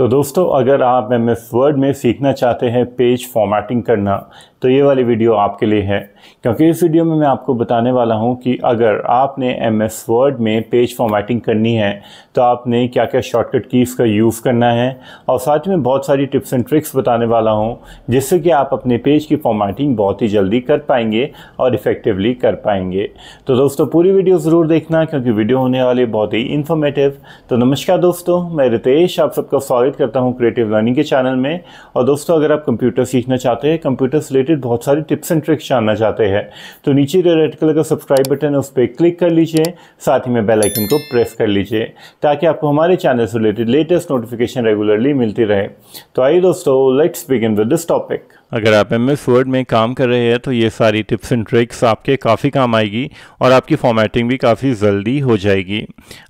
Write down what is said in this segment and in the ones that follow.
तो दोस्तों अगर आप एम एस वर्ड में सीखना चाहते हैं पेज फॉर्मेटिंग करना तो ये वाली वीडियो आपके लिए है क्योंकि इस वीडियो में मैं आपको बताने वाला हूँ कि अगर आपने एम एस वर्ड में पेज फॉर्मेटिंग करनी है तो आपने क्या क्या शॉर्टकट कीज़ का यूज़ करना है और साथ में बहुत सारी टिप्स एंड ट्रिक्स बताने वाला हूँ जिससे कि आप अपने पेज की फॉर्मेटिंग बहुत ही जल्दी कर पाएंगे और इफ़ेक्टिवली कर पाएंगे तो दोस्तों पूरी वीडियो ज़रूर देखना क्योंकि वीडियो होने वाली बहुत ही इन्फॉर्मेटिव तो नमस्कार दोस्तों मैं रितेश आप सबका स्वागत स्वागत करता हूँ क्रिएटिव लर्निंग के चैनल में और दोस्तों अगर आप कंप्यूटर सीखना चाहते हैं कंप्यूटर से रिलेटेड बहुत सारी टिप्स एंड ट्रिक्स जानना चाहते हैं तो नीचे जो रेड कलर का सब्सक्राइब बटन है उस पर क्लिक कर लीजिए साथ ही में बेलाइकन को प्रेस कर लीजिए ताकि आपको हमारे चैनल से रिलेटेड लेटेस्ट नोटिफिकेशन रेगुलरली मिलती रहे तो आइए दोस्तों let's begin with this topic अगर आप एम एस वर्ड में काम कर रहे हैं तो ये सारी टिप्स एंड ट्रिक्स आपके काफ़ी काम आएगी और आपकी फॉर्मेटिंग भी काफ़ी जल्दी हो जाएगी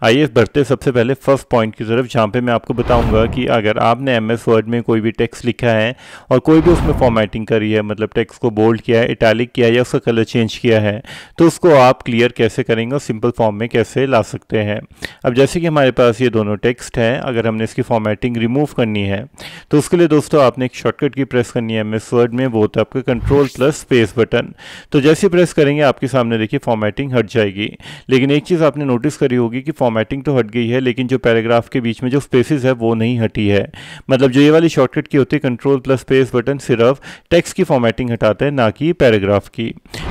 आइए बढ़ते सबसे पहले फर्स्ट पॉइंट की तरफ जहाँ पे मैं आपको बताऊँगा कि अगर आपने एम एस वर्ड में कोई भी टेक्स्ट लिखा है और कोई भी उसमें फॉर्मेटिंग करी है मतलब टेक्स्ट को बोल्ड किया है इटैलिक किया है या उसका कलर चेंज किया है तो उसको आप क्लियर कैसे करेंगे और सिंपल फॉर्म में कैसे ला सकते हैं अब जैसे कि हमारे पास ये दोनों टेक्स्ट हैं अगर हमने इसकी फॉर्मेटिंग रिमूव करनी है तो उसके लिए दोस्तों आपने एक शॉर्टकट की प्रेस करनी है एम एस पासवर्ड में वो होता है आपका कंट्रोल प्लस स्पेस बटन तो जैसे प्रेस करेंगे आपके सामने देखिए फॉर्मेटिंग हट जाएगी लेकिन एक चीज़ आपने नोटिस करी होगी कि फॉर्मेटिंग तो हट गई है लेकिन जो पैराग्राफ के बीच में जो स्पेसिस है वो नहीं हटी है मतलब जो ये वाली शॉर्टकट की होती है कंट्रोल प्लस स्पेस बटन सिर्फ टेक्स्ट की फॉर्मेटिंग हटाता है ना कि पैराग्राफ की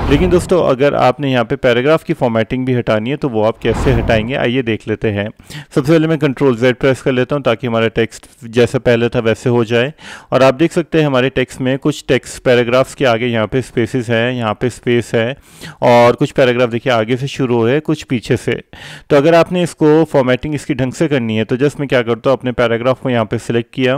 लेकिन दोस्तों अगर आपने यहाँ पे पैराग्राफ की फॉर्मेटिंग भी हटानी है तो वो आप कैसे हटाएंगे आइए देख लेते हैं सबसे पहले मैं कंट्रोल जेड प्रेस कर लेता हूँ ताकि हमारा टेक्स्ट जैसा पहले था वैसे हो जाए और आप देख सकते हैं हमारे टेक्स्ट में कुछ कुछ टेक्स पैराग्राफ्स के आगे यहाँ पे स्पेसेस हैं यहाँ पे स्पेस है और कुछ पैराग्राफ देखिए आगे से शुरू हो रहे हैं कुछ पीछे से तो अगर आपने इसको फॉर्मेटिंग इसकी ढंग से करनी है तो जस्ट मैं क्या करता हूँ अपने पैराग्राफ को यहाँ पर सिलेक्ट किया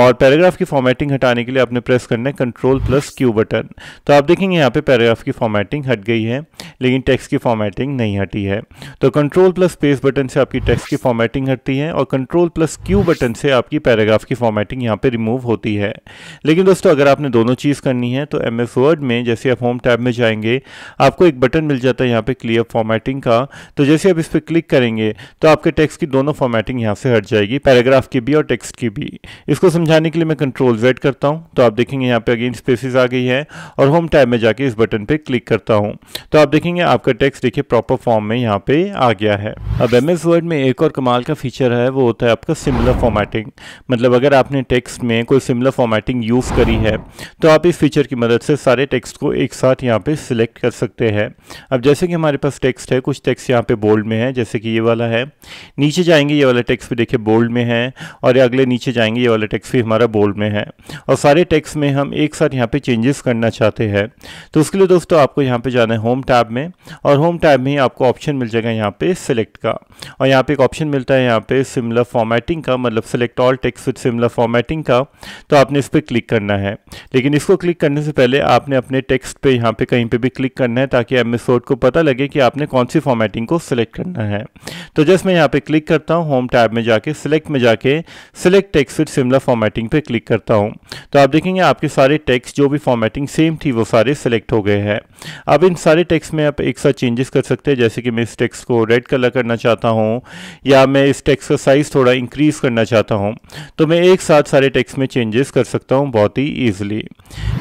और पैराग्राफ की फॉर्मेटिंग हटाने के लिए आपने प्रेस करना है कंट्रोल प्लस क्यू बटन तो आप देखेंगे यहाँ पर पैराग्राफ की फॉर्मेटिंग हट गई है लेकिन टेक्स की फॉर्मेटिंग नहीं हटी है तो कंट्रोल प्लस स्पेस बटन से आपकी टेक्स्ट की फॉर्मेटिंग हटती है और कंट्रोल प्लस क्यू बटन से आपकी पैराग्राफ की फॉर्मेटिंग यहाँ पे रिमूव होती है लेकिन दोस्तों अगर आप आपने दोनों चीज़ करनी है तो एम एस वर्ड में जैसे आप होम टैब में जाएंगे आपको एक बटन मिल जाता है यहाँ पे क्लियर फॉर्मेटिंग का तो जैसे आप इस पर क्लिक करेंगे तो आपके टेक्स्ट की दोनों फॉर्मेटिंग यहाँ से हट जाएगी पैराग्राफ की भी और टेक्स्ट की भी इसको समझाने के लिए मैं कंट्रोल वेट करता हूँ तो आप देखेंगे यहाँ पे अगेन स्पेसिस आ गई है और होम टैब में जाके इस बटन पर क्लिक करता हूँ तो आप देखेंगे आपका टेक्स्ट देखिए प्रॉपर फॉर्म में यहाँ पे आ गया है अब एम एस वर्ड में एक और कमाल का फीचर है वो होता है आपका सिमिलर फॉर्मेटिंग मतलब अगर आपने टेक्स्ट में कोई सिमिलर फॉर्मेटिंग यूज़ करी है तो आप इस फीचर की मदद से सारे टेक्स्ट को एक साथ यहाँ पे सिलेक्ट कर सकते हैं अब जैसे कि हमारे पास टेक्स्ट है कुछ टेक्स्ट यहाँ पे बोल्ड में है जैसे कि ये वाला है नीचे जाएंगे ये वाला टेक्स्ट भी देखिए बोल्ड में है और अगले नीचे जाएंगे ये वाला टेक्स्ट भी हमारा बोल्ड में है और सारे टेक्स में हम एक साथ यहाँ पर चेंजेस करना चाहते हैं तो उसके लिए दोस्तों आपको यहाँ पर जाना है होम टैब में और होम टैब में आपको ऑप्शन मिल जाएगा यहाँ पर सिलेक्ट का और यहाँ पर एक ऑप्शन मिलता है यहाँ पर सिमिलर फॉर्मेटिंग का मतलब select all text with similar formatting का तो आपने इस पर क्लिक करना है लेकिन इसको क्लिक करने से पहले आपने अपने टेक्स्ट पे यहाँ पे कहीं पे भी क्लिक करना है ताकि एम को पता लगे कि आपने कौन सी फॉर्मेटिंग को सिलेक्ट करना है तो जस्ट मैं यहाँ पे क्लिक करता हूँ होम टैब में जाके सिलेक्ट में जाके select text with similar formatting पे क्लिक करता हूँ तो आप देखेंगे आपके सारे टेक्स्ट जो भी फॉर्मेटिंग सेम थी वो सारे सिलेक्ट हो गए हैं अब इन सारे टेक्स्ट में आप एक साथ चेंजेस कर सकते हैं जैसे कि मैं इस टेक्स्ट को रेड कलर करना चाहता हूँ या मैं इस टेक्स्ट का साइज़ थोड़ा इंक्रीज़ करना चाहता हूँ तो मैं एक साथ सारे टेक्स्ट में चेंजेस कर सकता हूँ बहुत ही ईजी ईजिली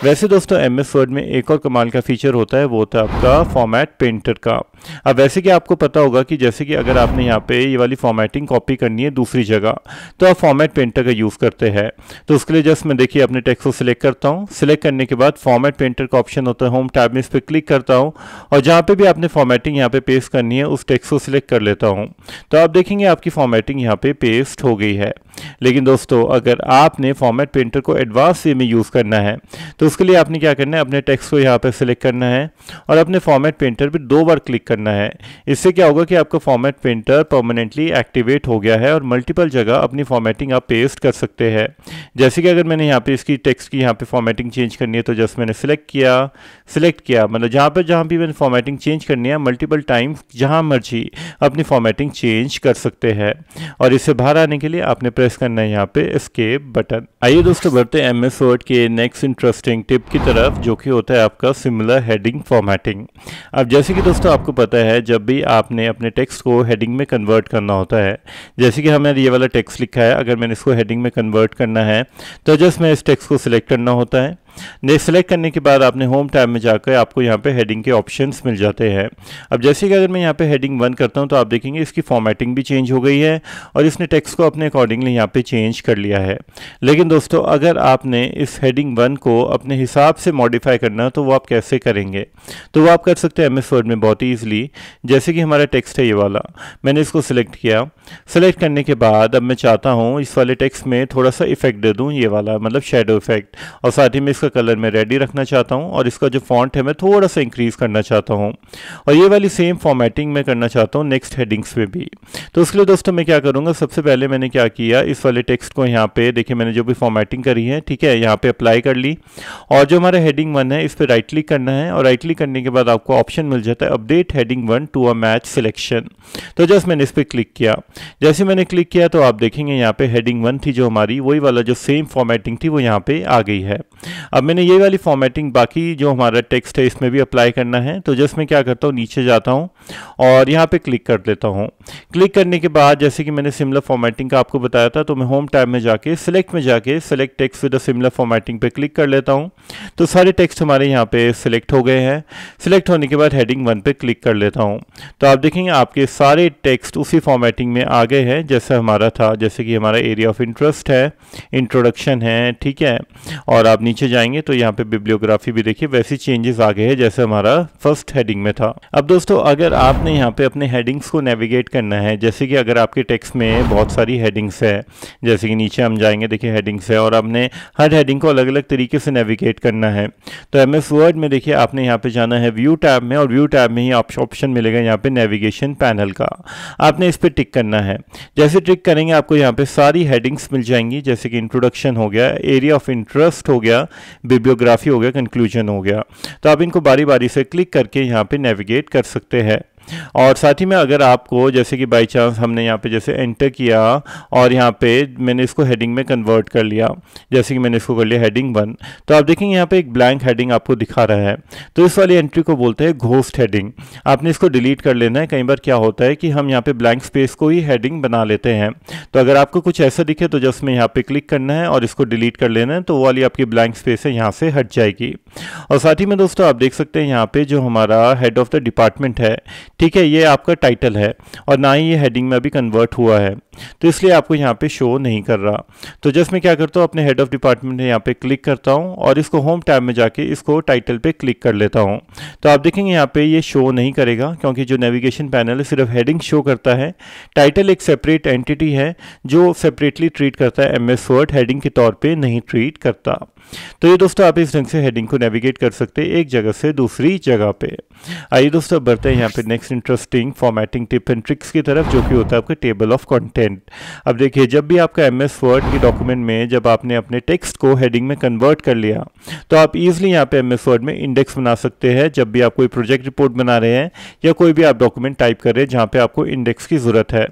वैसे दोस्तों एम एस वर्ड में एक और कमाल का फीचर होता है वो होता है आपका फॉर्मेट पेंटर का अब वैसे कि आपको पता होगा कि जैसे कि अगर आपने यहाँ पे ये वाली फॉर्मेटिंग कॉपी करनी है दूसरी जगह तो आप फॉर्मेट पेंटर का यूज़ करते हैं तो उसके लिए जस्ट मैं देखिए अपने टेक्स्ट को सिलेक्ट करता हूँ सिलेक्ट करने के बाद फॉर्मेट पेंटर का ऑप्शन होता है होम टैब में इस पर क्लिक करता हूँ और जहाँ पर भी आपने फॉर्मेटिंग यहाँ पे पेस्ट करनी है उस टेक्स को सिलेक्ट कर लेता हूँ तो आप देखेंगे आपकी फॉर्मेटिंग यहाँ पे पेस्ट हो गई है लेकिन दोस्तों अगर आपने फॉर्मेट पेंटर को एडवांस वे में यूज़ कर करना है तो उसके लिए आपने क्या करना है अपने टेक्स्ट को यहाँ पर सिलेक्ट करना है और अपने फॉर्मेट पेंटर पर दो बार क्लिक करना है इससे क्या होगा कि आपका फॉर्मेट पेंटर परमानेंटली एक्टिवेट हो गया है और मल्टीपल जगह अपनी फॉर्मेटिंग आप पेस्ट कर सकते हैं जैसे कि अगर मैंने यहाँ पर इसकी टेक्स्ट की यहाँ पर फॉर्मेटिंग चेंज करनी है तो जस्ट मैंने सिलेक्ट किया सिलेक्ट किया मतलब जहाँ पर जहाँ भी मैंने फॉर्मेटिंग चेंज करनी है मल्टीपल टाइम जहाँ मर्जी अपनी फॉर्मेटिंग चेंज कर सकते हैं और इसे बाहर आने के लिए आपने प्रेस करना है यहाँ पे स्केप बटन आइए दोस्तों बढ़ते हैं एम एस वर्ड के नेक्स्ट इंटरेस्टिंग टिप की तरफ जो कि होता है आपका सिमिलर हेडिंग फॉर्मेटिंग अब जैसे कि दोस्तों आपको पता है जब भी आपने अपने टेक्स्ट को हेडिंग में कन्वर्ट करना होता है जैसे कि हमें ये वाला टेक्स्ट लिखा है अगर मैंने इसको हेडिंग में कन्वर्ट करना है तो जस्ट मैं इस टेक्स्ट को सिलेक्ट करना होता है नेक्स्ट सेलेक्ट करने के बाद आपने होम टाइम में जाकर आपको यहाँ पे हेडिंग के ऑप्शंस मिल जाते हैं अब जैसे कि अगर मैं यहाँ पे हेडिंग वन करता हूँ तो आप देखेंगे इसकी फॉर्मेटिंग भी चेंज हो गई है और इसने टेक्स्ट को अपने अकॉर्डिंगली यहाँ पे चेंज कर लिया है लेकिन दोस्तों अगर आपने इस हेडिंग वन को अपने हिसाब से मॉडिफाई करना तो वो आप कैसे करेंगे तो वो आप कर सकते हैं एम एस वर्ड में बहुत ही ईजिली जैसे कि हमारा टेक्स्ट है ये वाला मैंने इसको सिलेक्ट किया सिलेक्ट करने के बाद अब मैं चाहता हूँ इस वाले टेक्स्ट में थोड़ा सा इफेक्ट दे दूँ ये वाला मतलब शेडो इफेक्ट और साथ ही में इस इसका कलर मैं रेडी रखना चाहता हूँ और इसका जो फॉन्ट है मैं थोड़ा सा इंक्रीज़ करना चाहता हूँ और ये वाली सेम फॉर्मेटिंग मैं करना चाहता हूँ नेक्स्ट हेडिंग्स में भी तो उसके लिए दोस्तों मैं क्या करूँगा सबसे पहले मैंने क्या किया इस वाले टेक्स्ट को यहाँ पर देखिए मैंने जो भी फॉर्मेटिंग करी है ठीक है यहाँ पर अप्लाई कर ली और जो हमारा हेडिंग वन है इस पर राइट क्लिक करना है और राइट क्लिक करने के बाद आपको ऑप्शन मिल जाता है update heading one to a match selection तो जस्ट मैंने इस पर क्लिक किया जैसे मैंने क्लिक किया तो आप देखेंगे यहाँ पे हेडिंग वन थी जो हमारी वही वाला जो सेम फॉर्मेटिंग थी वो यहाँ पे आ गई है अब मैंने ये वाली फॉर्मेटिंग बाकी जो हमारा टेक्स्ट है इसमें भी अप्लाई करना है तो जस्ट मैं क्या करता हूँ नीचे जाता हूँ और यहाँ पे क्लिक कर देता हूँ क्लिक करने के बाद जैसे कि मैंने सिमिलर फॉर्मेटिंग का आपको बताया था तो मैं होम टाइम में जाके सिलेक्ट में जाके select text with similar formatting पे क्लिक कर लेता हूँ तो सारे टेक्स्ट हमारे यहाँ पे सिलेक्ट हो गए हैं सिलेक्ट होने के बाद हेडिंग वन पे क्लिक कर लेता हूँ तो आप देखेंगे आपके सारे टेक्स्ट उसी फॉर्मेटिंग में आ गए हैं जैसे हमारा था जैसे कि हमारा एरिया ऑफ इंटरेस्ट है इंट्रोडक्शन है ठीक है और आप नीचे जाए जाएंगे तो यहाँ पे बिब्लियोग्राफी भी देखिए वैसे चेंजेस आ गए हैं जैसे हमारा फर्स्ट हेडिंग में था अब दोस्तों अगर आपने यहाँ पे अपने हेडिंग्स को नेविगेट करना है जैसे कि अगर आपके टेक्स्ट में बहुत सारी हेडिंग्स है जैसे कि नीचे हम जाएंगे देखिए हेडिंग्स है और आपने हर हेडिंग को अलग अलग तरीके से नेविगेट करना है तो एम एस वर्ड में देखिए आपने यहाँ पे जाना है व्यू टैब में और व्यू टैब में ही ऑप्शन मिलेगा यहाँ पे नेविगेशन पैनल का आपने इस पर टिक करना है जैसे टिक करेंगे आपको यहाँ पे सारी हेडिंग्स मिल जाएंगी जैसे कि इंट्रोडक्शन हो गया एरिया ऑफ इंटरेस्ट हो गया बिब्लियोग्राफी हो गया कंक्लूजन हो गया तो आप इनको बारी बारी से क्लिक करके यहाँ पे नेविगेट कर सकते हैं और साथ ही में अगर आपको जैसे कि बाई चांस हमने यहाँ पे जैसे एंटर किया और यहाँ पे मैंने इसको हेडिंग में कन्वर्ट कर लिया जैसे कि मैंने इसको कर लिया हेडिंग वन तो आप देखेंगे यहाँ पे एक ब्लैंक हेडिंग आपको दिखा रहा है तो इस वाली एंट्री को बोलते हैं घोस्ट हेडिंग आपने इसको डिलीट कर लेना है कई बार क्या होता है कि हम यहाँ पे ब्लैंक स्पेस को ही हेडिंग बना लेते हैं तो अगर आपको कुछ ऐसा दिखे तो जस्ट में यहाँ पे क्लिक करना है और इसको डिलीट कर लेना है तो वो वाली आपकी ब्लैंक स्पेस है यहाँ से हट जाएगी और साथ ही में दोस्तों आप देख सकते हैं यहाँ पे जो हमारा हेड ऑफ द डिपार्टमेंट है ठीक है ये आपका टाइटल है और ना ही ये हेडिंग में अभी कन्वर्ट हुआ है तो इसलिए आपको यहाँ पे शो नहीं कर रहा तो जस्ट मैं क्या करता हूँ अपने हेड ऑफ डिपार्टमेंट में यहाँ पे क्लिक करता हूँ और इसको होम टैब में जाके इसको टाइटल पे क्लिक कर लेता हूँ तो आप देखेंगे यहाँ पे ये शो नहीं करेगा क्योंकि जो नेविगेशन पैनल है सिर्फ हेडिंग शो करता है टाइटल एक सेपरेट एंटिटी है जो सेपरेटली ट्रीट करता है एम एस वर्ड हेडिंग के तौर पर नहीं ट्रीट करता तो ये दोस्तों आप इस ढंग से हेडिंग को नेविगेट कर सकते हैं एक जगह से दूसरी जगह पे आइए दोस्तों बढ़ते हैं यहाँ पे next interesting formatting tip and tricks की तरफ जो कि होता है आपका टेबल ऑफ कंटेंट अब देखिए जब भी आपका एम एस वर्ड के डॉक्यूमेंट में जब आपने अपने टेक्स्ट को हेडिंग में कन्वर्ट कर लिया तो आप ईजिली यहाँ पे एम एस वर्ड में इंडेक्स बना सकते हैं जब भी आप कोई प्रोजेक्ट रिपोर्ट बना रहे हैं या कोई भी आप डॉक्यूमेंट टाइप कर रहे हैं जहाँ पर आपको इंडेक्स की ज़रूरत है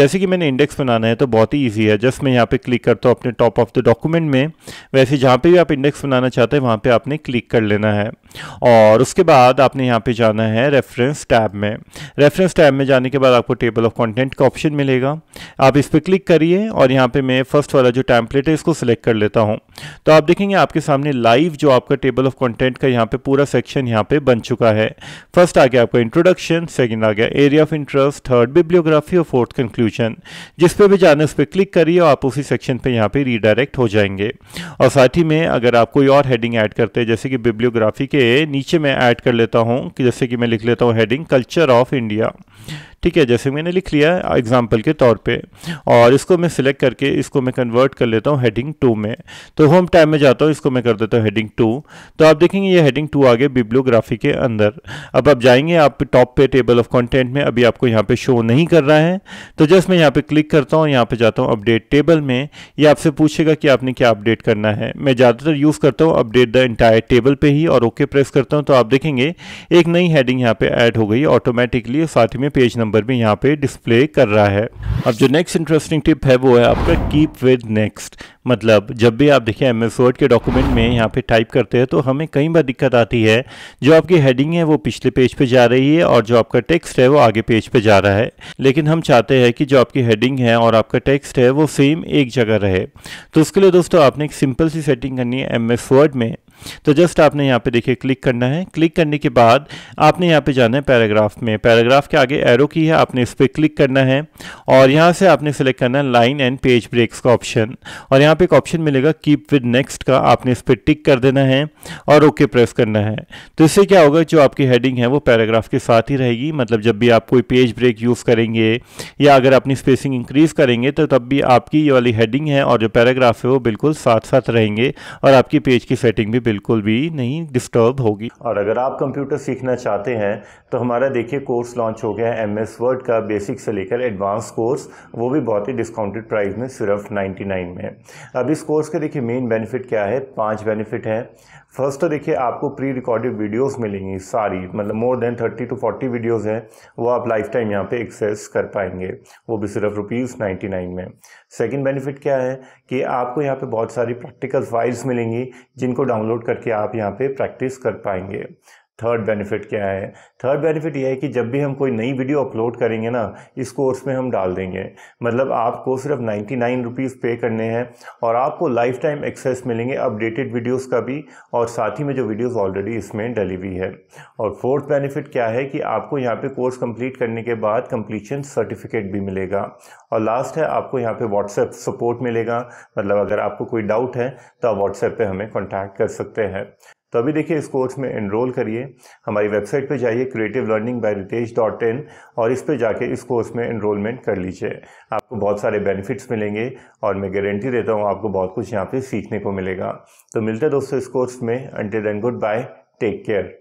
जैसे कि मैंने इंडेक्स बनाना है तो बहुत ही ईजी है जस्ट मैं यहाँ पर क्लिक करता हूँ अपने टॉप ऑफ द डॉक्यूमेंट में वैसे जहाँ पर भी आप इंडेक्स बनाना चाहते हैं वहाँ पर आपने क्लिक कर लेना है और उसके बाद आपने यहाँ पर जाना है रेफरेंस टैब में है रेफरेंस टैब में जाने के बाद आपको टेबल ऑफ कंटेंट का ऑप्शन मिलेगा आप इस पर क्लिक करिए और यहाँ पे मैं फर्स्ट वाला जो टैम्पलेट है इसको सिलेक्ट कर लेता हूँ तो आप देखेंगे आपके सामने लाइव जो आपका टेबल ऑफ कॉन्टेंट का यहाँ पर पूरा सेक्शन यहाँ पर बन चुका है फर्स्ट आ गया आपका इंट्रोडक्शन सेकेंड आ गया area of interest third bibliography और फोर्थ कंक्लूजन जिस पर भी जाना उस पर क्लिक करिए और आप उसी सेक्शन पर यहाँ पर रीडायरेक्ट हो जाएंगे और साथ ही में अगर आप कोई और हेडिंग ऐड करते हैं जैसे कि बिब्लियोग्राफी के नीचे मैं ऐड कर लेता हूं कि जैसे कि मैं लिख लेता हूं हेडिंग कल्चर of India ठीक है जैसे मैंने लिख लिया है एग्जाम्पल के तौर पे और इसको मैं सिलेक्ट करके इसको मैं कन्वर्ट कर लेता हूँ हेडिंग टू में तो होम टाइम में जाता हूँ इसको मैं कर देता हूँ हेडिंग टू तो आप देखेंगे ये हेडिंग टू आगे बिब्लोग्राफी के अंदर अब आप जाएंगे आप टॉप पे टेबल ऑफ कॉन्टेंट में अभी आपको यहाँ पर शो नहीं कर रहा है तो जस्ट मैं यहाँ पर क्लिक करता हूँ यहाँ पर जाता हूँ अपडेट टेबल में ये आपसे पूछेगा कि आपने क्या अपडेट करना है मैं ज़्यादातर यूज़ करता हूँ अपडेट द इंटायर टेबल पर ही और ओके प्रेस करता हूँ तो आप देखेंगे एक नई हेडिंग यहाँ पर ऐड हो गई ऑटोमेटिकली साथ ही में पेज नंबर नंबर भी यहाँ पे डिस्प्ले कर रहा है अब जो नेक्स्ट इंटरेस्टिंग टिप है वो है आपका कीप विद नेक्स्ट मतलब जब भी आप देखें एम एस वर्ड के डॉक्यूमेंट में यहाँ पे टाइप करते हैं तो हमें कई बार दिक्कत आती है जो आपकी हेडिंग है वो पिछले पेज पे जा रही है और जो आपका टेक्स्ट है वो आगे पेज पे जा रहा है लेकिन हम चाहते हैं कि जो आपकी हेडिंग है और आपका टेक्स्ट है वो सेम एक जगह रहे तो उसके लिए दोस्तों आपने एक सिंपल सी सेटिंग करनी है एम एस वर्ड में तो जस्ट आपने यहाँ पे देखिए क्लिक करना है क्लिक करने के बाद आपने यहाँ पे जाना है पैराग्राफ में पैराग्राफ के आगे एरो की है आपने इस पर क्लिक करना है और यहाँ से आपने सेलेक्ट करना है लाइन एंड पेज ब्रेक्स का ऑप्शन और यहाँ पे एक ऑप्शन मिलेगा कीप विद नेक्स्ट का आपने इस पर टिक कर देना है और ओके प्रेस करना है तो इससे क्या होगा जो आपकी हेडिंग है वो पैराग्राफ के साथ ही रहेगी मतलब जब भी आप कोई पेज ब्रेक यूज़ करेंगे या अगर अपनी स्पेसिंग इंक्रीज़ करेंगे तो तब भी आपकी ये वाली हेडिंग है और जो पैराग्राफ है वो बिल्कुल साथ साथ रहेंगे और आपकी पेज की सेटिंग भी बिल्कुल भी नहीं डिस्टर्ब होगी और अगर आप कंप्यूटर सीखना चाहते हैं तो हमारा देखिए कोर्स लॉन्च हो गया है एम एस वर्ड का बेसिक से लेकर एडवांस कोर्स वो भी बहुत ही डिस्काउंटेड प्राइस में सिर्फ 99 में अब इस कोर्स के देखिए मेन बेनिफिट क्या है पांच बेनिफिट हैं फर्स्ट तो देखिए आपको प्री रिकॉर्डेड वीडियोस मिलेंगी सारी मतलब more than thirty two forty videos हैं वो आप लाइफ टाइम यहाँ पे एक्सेस कर पाएंगे वो भी सिर्फ रुपीज़ नाइन्टी नाइन में सेकेंड बेनिफिट क्या है कि आपको यहाँ पे बहुत सारी प्रैक्टिकल फाइल्स मिलेंगी जिनको डाउनलोड डाउनलोड करके आप यहाँ पे प्रैक्टिस कर पाएंगे थर्ड बेनिफिट क्या है थर्ड बेनिफिट यह है कि जब भी हम कोई नई वीडियो अपलोड करेंगे ना इस कोर्स में हम डाल देंगे मतलब आपको सिर्फ नाइन्टी नाइन रुपीज़ पे करने हैं और आपको लाइफ टाइम एक्सेस मिलेंगे अपडेटेड वीडियोस का भी और साथ ही में जो वीडियोस ऑलरेडी इसमें डली हुई है और फोर्थ बेनिफिट क्या है कि आपको यहाँ पर कोर्स कम्प्लीट करने के बाद कम्प्लीशन सर्टिफिकेट भी मिलेगा और लास्ट है आपको यहाँ पर व्हाट्सएप सपोर्ट मिलेगा मतलब अगर आपको कोई डाउट है तो आप व्हाट्सएप पर हमें कॉन्टैक्ट कर सकते हैं तो अभी देखिए इस कोर्स में इनरोल करिए हमारी वेबसाइट पर जाइए creative learning by Ritesh dot in और इस पर जाके इस कोर्स में इनरोलमेंट कर लीजिए आपको बहुत सारे बेनिफिट्स मिलेंगे और मैं गारंटी देता हूँ आपको बहुत कुछ यहाँ पे सीखने को मिलेगा तो मिलते हैं दोस्तों इस कोर्स में until then good bye take care